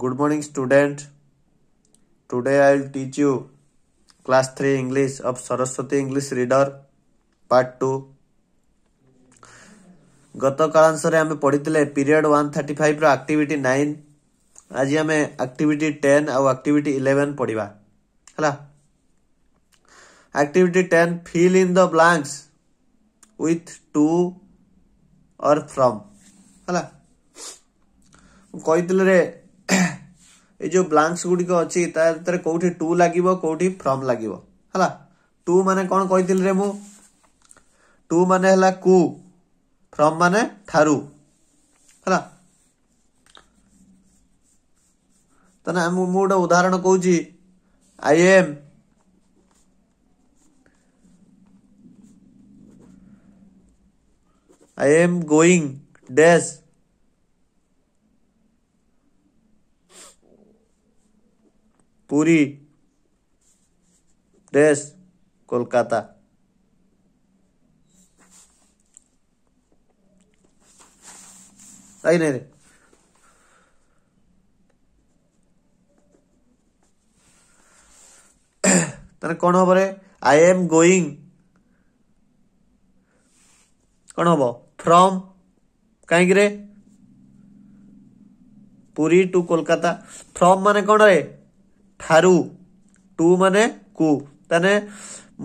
good morning student today I will teach you class three English of Saraswati English reader part two गत कालांशे आम पढ़ी period one thirty five activity nine आज आम activity ten activity eleven पढ़वा activity ten fill in the blanks with to और from है कही ଏ ଯେଉଁ ବ୍ଲାଙ୍କସ୍ ଗୁଡ଼ିକ ଅଛି ତା ଭିତରେ କେଉଁଠି ଟୁ ଲାଗିବ କେଉଁଠି ଫ୍ରମ୍ ଲାଗିବ ହେଲା ଟୁ ମାନେ କ'ଣ କହିଥିଲି ରେ ମୁଁ ଟୁ ମାନେ ହେଲା କୁ ଫ୍ରମ୍ ମାନେ ଠାରୁ ହେଲା ତ ନା ମୁଁ ମୁଁ ଗୋଟେ ଉଦାହରଣ କହୁଛି I am I am going dash Puri dash Kolkata आई नहीं रे ତାହେଲେ କ'ଣ ହବ ରେ ଆଇ ଏମ୍ ଗୋଇଂ କ'ଣ ହବ ଫ୍ରମ୍ କାହିଁକି ରେ ପୁରୀ ଟୁ କୋଲକାତା ଫ୍ରମ୍ ମାନେ କ'ଣ ରେ ଠାରୁ ଟୁ ମାନେ କୁ ତାହେଲେ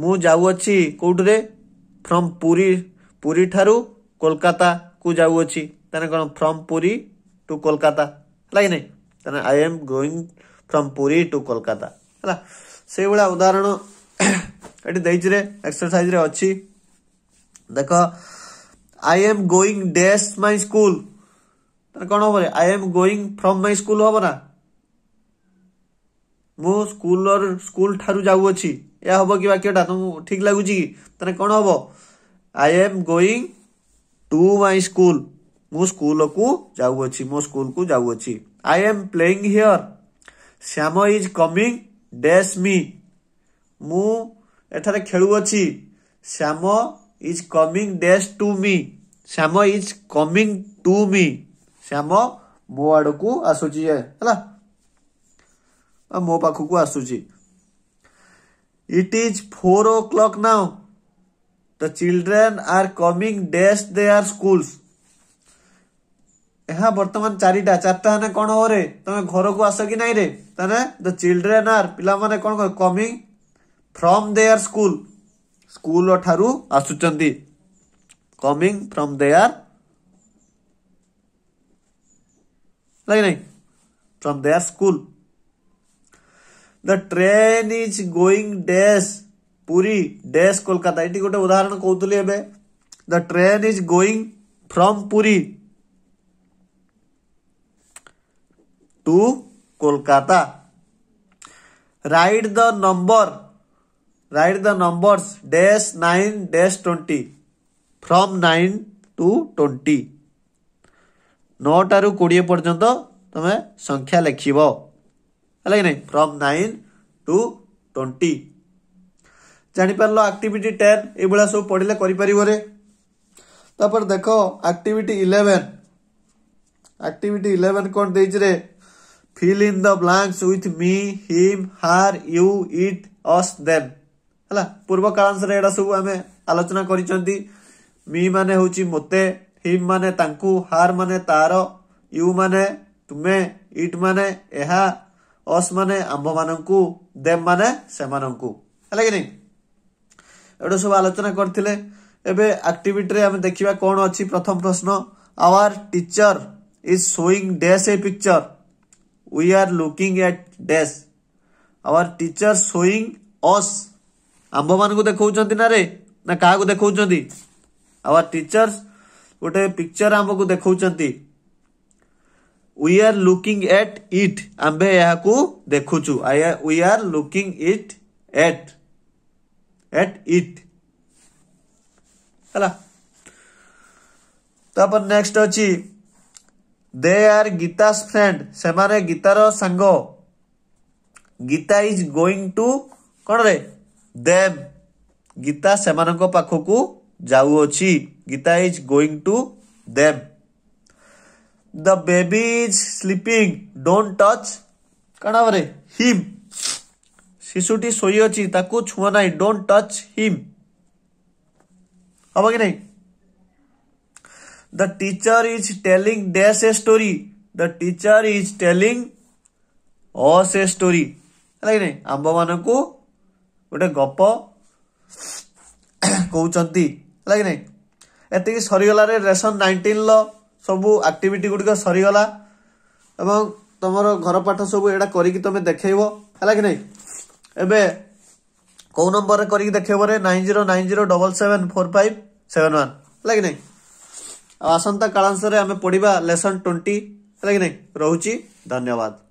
ମୁଁ ଯାଉଅଛି କେଉଁଠିରେ ଫ୍ରମ୍ ପୁରୀ ପୁରୀ ଠାରୁ କୋଲକାତାକୁ ଯାଉଅଛି ତାହେଲେ କ'ଣ ଫ୍ରମ୍ ପୁରୀ ଟୁ କୋଲକାତା ହେଲା କି ନାହିଁ ତାହେଲେ I am going from Puri to Kolkata ହେଲା ସେଇଭଳିଆ ଉଦାହରଣ ଏଠି ଦେଇଛିରେ ଏକ୍ସରସାଇଜରେ ଅଛି ଦେଖ I am going dash my school ତାହେଲେ କ'ଣ ହେବ I am going from my school ହେବ ନା ମୁଁ ସ୍କୁଲର ସ୍କୁଲ ଠାରୁ ଯାଉଅଛି ଏହା ହେବ କି ବାକ୍ୟଟା ତୁମକୁ ଠିକ୍ ଲାଗୁଛି କି ତାହେଲେ କ'ଣ ହେବ I am going to my school ମୁଁ ସ୍କୁଲକୁ ଯାଉଅଛି ମୋ ସ୍କୁଲକୁ ଯାଉଅଛି I am playing here Shyam is coming dash me ମୁଁ ଏଠାରେ ଖେଳୁଅଛି Shyam is coming dash to me Shyam is coming two me Shyam ମୋ ଆଡ଼କୁ ଆସୁଛି ହେଲା ମୋ ପାଖକୁ ଆସୁଛି it is four o'clock now the children are coming dash they are schools ଏହା ବର୍ତ୍ତମାନ ଚାରିଟା ଚାରିଟା ମାନେ କ'ଣ ହରେ ତମେ ଘରକୁ ଆସ କି ନାଇଁରେ ତାହେଲେ ଦ ଚିଲଡ୍ରେନ୍ ଆର୍ ପିଲାମାନେ କ'ଣ coming from their school school ଠାରୁ ଆସୁଛନ୍ତି କମିଂ ଫ୍ରମ୍ ଦେୟାର ଲାଗି ନାଇଁ from their school the train is going dash Puri dash Kolkata ଏଠି ଗୋଟେ ଉଦାହରଣ କହୁଥିଲି ଏବେ the train is going from Puri to Kolkata write the number write the numbers dash nine dash twenty from nine to twenty ନଅଟାରୁ କୋଡ଼ିଏ ପର୍ଯ୍ୟନ୍ତ ତୁମେ ସଂଖ୍ୟା ଲେଖିବ अलगें फ्रम नाइन टू ट्वेंटी जापार आक्टिट टेन ये सब पढ़ले देख आक्टिट इलेवेन आक्टिट इलेवेन कौन दे fill in the blanks with me him her you it us they पूर्व कालांश सब आम आलोचना कर मानने मोते हिम मान हार मान तार यू मान तुम्हें इट मान ଅସ୍ ମାନେ ଆମ୍ଭମାନଙ୍କୁ ଦେମ୍ ମାନେ ସେମାନଙ୍କୁ ହେଲା କି ନାହିଁ ଏଗୁଡ଼ା ସବୁ ଆଲୋଚନା କରିଥିଲେ ଏବେ ଆକ୍ଟିଭିଟିରେ ଆମେ ଦେଖିବା କ'ଣ ଅଛି ପ୍ରଥମ ପ୍ରଶ୍ନ our teacher is showing dash a picture we are looking at dash our teacher showing us ଆମ୍ଭମାନଙ୍କୁ ଦେଖାଉଛନ୍ତି ନା ରେ ନା କାହାକୁ ଦେଖାଉଛନ୍ତି देखते आवर ଗୋଟେ गोटे पिक्चर ଦେଖାଉଛନ୍ତି we are looking at it आंबे यहाकू देखुचु we are looking it at at it ହେଲା ତାପରେ ନେକ୍ସଟ ଅଛି ଦେ ଆର୍ ଗୀତାସ୍ ଫ୍ରେଣ୍ଡ ସେମାନେ ଗୀତାର ସାଙ୍ଗ ଗୀତା ଇଜ୍ ଗୋଇଂ ଟୁ କଣରେ ଦେମ୍ ଗୀତା ସେମାନଙ୍କ ପାଖକୁ ଯାଉଅଛି Gita is going to them the baby is sleeping don't touch କାଣାବରେ ହିମ୍ ଶିଶୁଟି ଶୋଇଅଛି ତାକୁ ଛୁଅ ନାହିଁ ଡୋଣ୍ଟ ଟଚ୍ ହିମ୍ ହବ କି ନାହିଁ the teacher is telling dash a story the teacher is telling us a story ହେଲା କି ନାହିଁ ଆମ୍ଭମାନଙ୍କୁ ଗୋଟେ ଗପ କହୁଛନ୍ତି ହେଲା କି ନାହିଁ ଏତିକି ସରିଗଲାରେ ରେସନ୍ ନାଇଣ୍ଟିନ୍ର ସବୁ ଆକ୍ଟିଭିଟି ଗୁଡ଼ିକ ସରିଗଲା ଏବଂ ତୁମର ଘର ପାଠ ସବୁ ଏଇଟା କରିକି ତୁମେ ଦେଖେଇବ ହେଲା କି ନାହିଁ ଏବେ କେଉଁ ନମ୍ବରରେ କରିକି ଦେଖେଇବରେ nine zero nine zero double seven four five seven one ହେଲା କି ନାହିଁ ଆଉ ଆସନ୍ତା କାଳାଂଶରେ ଆମେ ପଢ଼ିବା ଲେସନ୍ ଟ୍ୱେଣ୍ଟି ହେଲା କି ନାହିଁ ରହୁଛି ଧନ୍ୟବାଦ